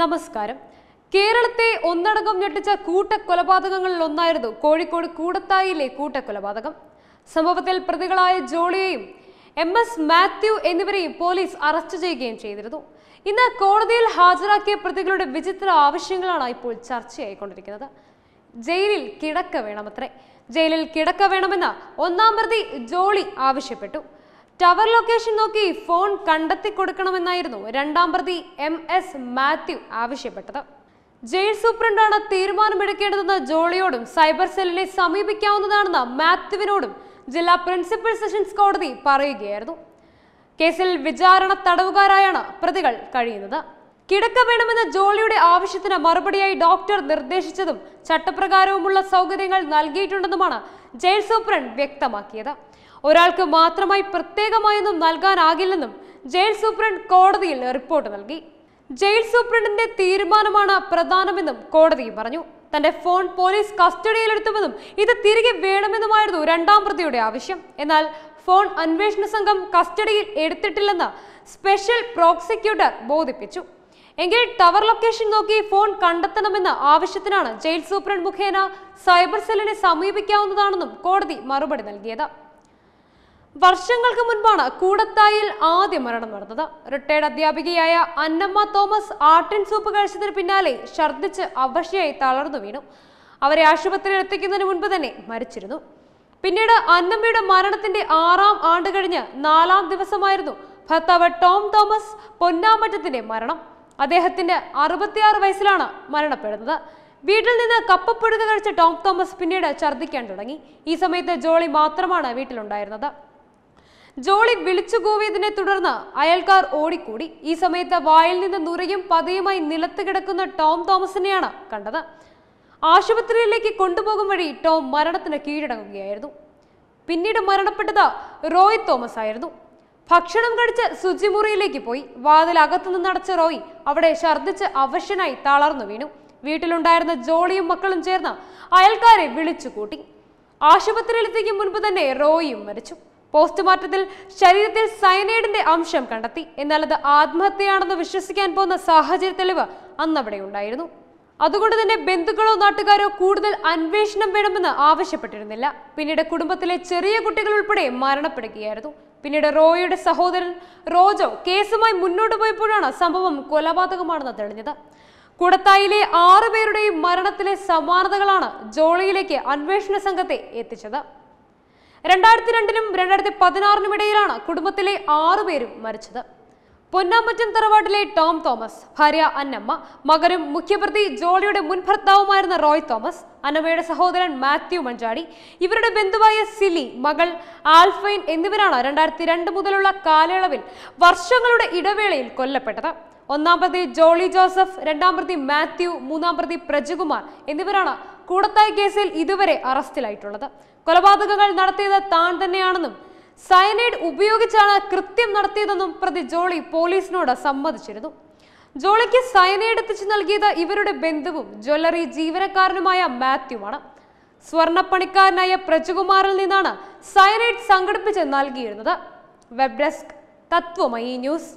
നമസ്കാരം കേരളത്തെ ഒന്നടങ്കം ഞെട്ടിച്ച കൂട്ടക്കൊലപാതകങ്ങളിൽ ഒന്നായിരുന്നു കോഴിക്കോട് കൂടത്തായിലെ കൂട്ടക്കൊലപാതകം സംഭവത്തിൽ പ്രതികളായ ജോളിയെയും എം എസ് മാത്യു എന്നിവരെയും പോലീസ് അറസ്റ്റ് ചെയ്യുകയും ചെയ്തിരുന്നു ഇന്ന് കോടതിയിൽ ഹാജരാക്കിയ പ്രതികളുടെ വിചിത്ര ആവശ്യങ്ങളാണ് ഇപ്പോൾ ചർച്ചയായിക്കൊണ്ടിരിക്കുന്നത് ജയിലിൽ കിടക്ക വേണമത്രേ ജയിലിൽ കിടക്ക വേണമെന്ന് ഒന്നാം പ്രതി ജോളി ആവശ്യപ്പെട്ടു ടവർ ലൊക്കേഷൻ നോക്കി ഫോൺ കണ്ടെത്തി കൊടുക്കണമെന്നായിരുന്നു രണ്ടാം പ്രതി എം എസ് മാത്യു ആവശ്യപ്പെട്ടത് ജയിൽ സൂപ്രണ്ടാണ് തീരുമാനമെടുക്കേണ്ടതെന്ന് ജോളിയോടും സൈബർ സെല്ലിനെ സമീപിക്കാവുന്നതാണെന്ന് മാത്യുവിനോടും ജില്ലാ പ്രിൻസിപ്പൽ സെഷൻസ് കോടതി പറയുകയായിരുന്നു കേസിൽ വിചാരണ തടവുകാരായാണ് പ്രതികൾ കഴിയുന്നത് കിടക്ക വേണമെന്ന ജോളിയുടെ ആവശ്യത്തിന് മറുപടിയായി ഡോക്ടർ നിർദ്ദേശിച്ചതും ചട്ടപ്രകാരവുമുള്ള സൗകര്യങ്ങൾ നൽകിയിട്ടുണ്ടെന്നുമാണ് ജയിൽ സൂപ്രണ്ട് വ്യക്തമാക്കിയത് ഒരാൾക്ക് മാത്രമായി പ്രത്യേകമായൊന്നും നൽകാനാകില്ലെന്നും ജയിൽ സൂപ്രണ്ട് കോടതിയിൽ റിപ്പോർട്ട് നൽകി ജയിൽ സൂപ്രണ്ടിന്റെ തീരുമാനമാണ് പ്രധാനമെന്നും കോടതി പറഞ്ഞു തന്റെ ഫോൺ പോലീസ് കസ്റ്റഡിയിലെടുത്തുമെന്നും ഇത് തിരികെ വേണമെന്നുമായിരുന്നു രണ്ടാം പ്രതിയുടെ ആവശ്യം എന്നാൽ ഫോൺ അന്വേഷണ സംഘം കസ്റ്റഡിയിൽ എടുത്തിട്ടില്ലെന്ന് സ്പെഷ്യൽ പ്രോസിക്യൂട്ടർ ബോധിപ്പിച്ചു എങ്കിൽ ടവർ ലൊക്കേഷൻ നോക്കി ഫോൺ കണ്ടെത്തണമെന്ന ആവശ്യത്തിനാണ് ജയിൽ സൂപ്രണ്ട് മുഖേന സൈബർ സെല്ലിനെ സമീപിക്കാവുന്നതാണെന്നും കോടതി മറുപടി നൽകിയത് വർഷങ്ങൾക്ക് മുൻപാണ് കൂടത്തായിൽ ആദ്യ മരണം നടന്നത് റിട്ടയർഡ് അധ്യാപികയായ അന്നമ്മ തോമസ് ആർട്ടിൻ സൂപ്പ് കഴിച്ചതിന് പിന്നാലെ ഛർദ്ദിച്ച് അവശയായി തളർന്നു വീണു അവരെ ആശുപത്രിയിൽ എത്തിക്കുന്നതിന് മുൻപ് തന്നെ മരിച്ചിരുന്നു പിന്നീട് അന്നമ്മയുടെ മരണത്തിന്റെ ആറാം ആണ്ട് കഴിഞ്ഞ് നാലാം ദിവസമായിരുന്നു ഭർത്താവ് ടോം തോമസ് പൊന്നാമറ്റത്തിന്റെ മരണം അദ്ദേഹത്തിന്റെ അറുപത്തിയാറ് വയസ്സിലാണ് മരണപ്പെടുന്നത് വീട്ടിൽ നിന്ന് കപ്പപ്പുഴുക കഴിച്ച ടോം തോമസ് പിന്നീട് ഛർദ്ദിക്കാൻ തുടങ്ങി ഈ സമയത്ത് ജോളി മാത്രമാണ് വീട്ടിലുണ്ടായിരുന്നത് ജോളി വിളിച്ചു കൂവിയതിനെ തുടർന്ന് അയൽക്കാർ ഓടിക്കൂടി ഈ സമയത്ത് വായിൽ നിന്ന് നുരയും പതയുമായി നിലത്ത് കിടക്കുന്ന ടോം തോമസിനെയാണ് കണ്ടത് ആശുപത്രിയിലേക്ക് കൊണ്ടുപോകും വഴി ടോം മരണത്തിന് കീഴടങ്ങുകയായിരുന്നു പിന്നീട് മരണപ്പെട്ടത് റോയ് തോമസ് ആയിരുന്നു ഭക്ഷണം കഴിച്ച് ശുചിമുറിയിലേക്ക് പോയി വാതിൽ അകത്തു നിന്നടച്ച റോയ് അവിടെ ഛർദ്ദിച്ച് അവശ്യനായി തളർന്നു വീണു വീട്ടിലുണ്ടായിരുന്ന ജോളിയും മക്കളും ചേർന്ന് അയൽക്കാരെ വിളിച്ചു കൂട്ടി ആശുപത്രിയിലെത്തിക്കും മുൻപ് തന്നെ റോയിയും മരിച്ചു പോസ്റ്റ്മോർട്ടത്തിൽ ശരീരത്തിൽ സയനൈഡിന്റെ അംശം കണ്ടെത്തി എന്നാൽ അത് ആത്മഹത്യയാണെന്ന് വിശ്വസിക്കാൻ പോകുന്ന സാഹചര്യ തെളിവ് അന്നവിടെ ഉണ്ടായിരുന്നു അതുകൊണ്ട് തന്നെ ബന്ധുക്കളോ നാട്ടുകാരോ കൂടുതൽ അന്വേഷണം വേണമെന്ന് ആവശ്യപ്പെട്ടിരുന്നില്ല പിന്നീട് കുടുംബത്തിലെ ചെറിയ കുട്ടികൾ ഉൾപ്പെടെ മരണപ്പെടുകയായിരുന്നു പിന്നീട് റോയിയുടെ സഹോദരൻ റോജോ കേസുമായി മുന്നോട്ട് പോയപ്പോഴാണ് സംഭവം കൊലപാതകമാണെന്ന് തെളിഞ്ഞത് കുടത്തായിലെ ആറുപേരുടെയും മരണത്തിലെ സമാനതകളാണ് ജോളിയിലേക്ക് അന്വേഷണ സംഘത്തെ എത്തിച്ചത് രണ്ടായിരത്തി രണ്ടിനും രണ്ടായിരത്തി പതിനാറിനും ഇടയിലാണ് കുടുംബത്തിലെ ആറുപേരും മരിച്ചത് പൊന്നാമറ്റം തറവാട്ടിലെ ടോം തോമസ് ഭാര്യ അന്നമ്മ മകനും മുഖ്യപ്രതി ജോളിയുടെ മുൻ ഭർത്താവുമായിരുന്ന റോയ് തോമസ് അന്നമ്മയുടെ സഹോദരൻ മാത്യു മഞ്ചാടി ഇവരുടെ ബന്ധുവായ സിലി മകൾ ആൽഫൈൻ എന്നിവരാണ് രണ്ടായിരത്തി രണ്ട് മുതലുള്ള കാലയളവിൽ വർഷങ്ങളുടെ ഇടവേളയിൽ കൊല്ലപ്പെട്ടത് ഒന്നാം പ്രതി ജോളി ജോസഫ് രണ്ടാം പ്രതി മാത്യു മൂന്നാം പ്രതി പ്രജകുമാർ എന്നിവരാണ് കൂടത്തായ കേസിൽ ഇതുവരെ അറസ്റ്റിലായിട്ടുള്ളത് കൊലപാതകങ്ങൾ നടത്തിയത് താൻ തന്നെയാണെന്നും സയനൈഡ് ഉപയോഗിച്ചാണ് കൃത്യം നടത്തിയതെന്നും പ്രതി ജോളി പോലീസിനോട് സമ്മതിച്ചിരുന്നു ജോളിക്ക് സയനൈഡ് എത്തിച്ചു നൽകിയത് ഇവരുടെ ബന്ധുവും ജ്വല്ലറി ജീവനക്കാരനുമായ മാത്യുവാണ് സ്വർണപ്പണിക്കാരനായ പ്രജുകുമാറിൽ നിന്നാണ് സയനൈഡ് സംഘടിപ്പിച്ച് നൽകിയിരുന്നത് വെബ് ഡെസ്ക് തത്വമയി ന്യൂസ്